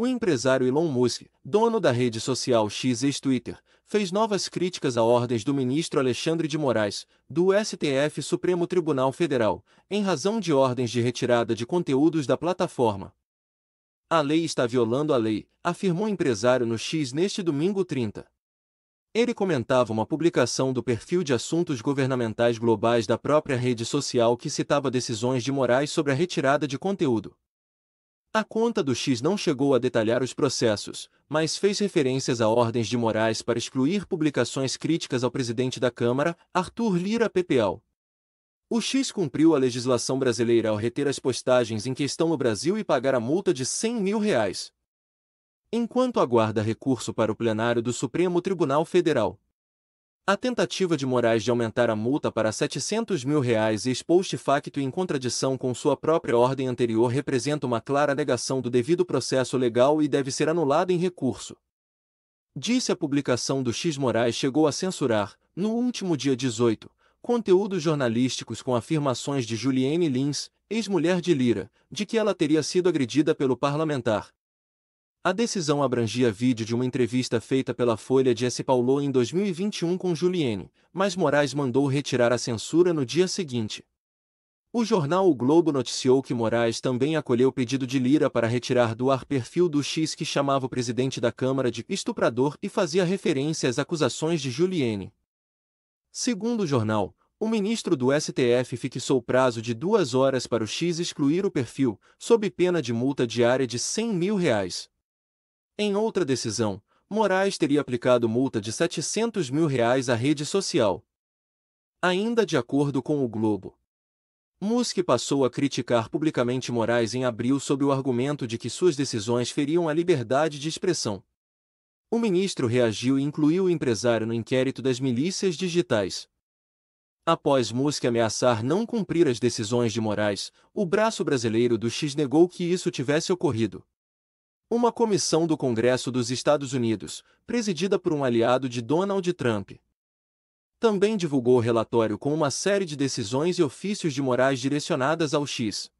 O empresário Elon Musk, dono da rede social X ex-Twitter, fez novas críticas a ordens do ministro Alexandre de Moraes, do STF Supremo Tribunal Federal, em razão de ordens de retirada de conteúdos da plataforma. A lei está violando a lei, afirmou o empresário no X neste domingo 30. Ele comentava uma publicação do perfil de assuntos governamentais globais da própria rede social que citava decisões de Moraes sobre a retirada de conteúdo. A conta do X não chegou a detalhar os processos, mas fez referências a ordens de Moraes para excluir publicações críticas ao presidente da Câmara, Arthur Lira PPL. O X cumpriu a legislação brasileira ao reter as postagens em questão no Brasil e pagar a multa de R$ 100 mil. Reais. Enquanto aguarda recurso para o plenário do Supremo Tribunal Federal, a tentativa de Moraes de aumentar a multa para 700 mil reais e exposto facto em contradição com sua própria ordem anterior representa uma clara negação do devido processo legal e deve ser anulada em recurso. Disse a publicação do X Moraes chegou a censurar, no último dia 18, conteúdos jornalísticos com afirmações de Juliane Lins, ex-mulher de Lira, de que ela teria sido agredida pelo parlamentar, a decisão abrangia vídeo de uma entrevista feita pela Folha de S. Paulo em 2021 com Juliene, mas Moraes mandou retirar a censura no dia seguinte. O jornal O Globo noticiou que Moraes também acolheu o pedido de Lira para retirar do ar perfil do X que chamava o presidente da Câmara de estuprador e fazia referência às acusações de Juliene. Segundo o jornal, o ministro do STF fixou prazo de duas horas para o X excluir o perfil, sob pena de multa diária de 100 mil reais. Em outra decisão, Moraes teria aplicado multa de 700 mil reais à rede social. Ainda de acordo com o Globo. Musk passou a criticar publicamente Moraes em abril sob o argumento de que suas decisões feriam a liberdade de expressão. O ministro reagiu e incluiu o empresário no inquérito das milícias digitais. Após Musk ameaçar não cumprir as decisões de Moraes, o braço brasileiro do X negou que isso tivesse ocorrido. Uma comissão do Congresso dos Estados Unidos, presidida por um aliado de Donald Trump, também divulgou relatório com uma série de decisões e ofícios de morais direcionadas ao X.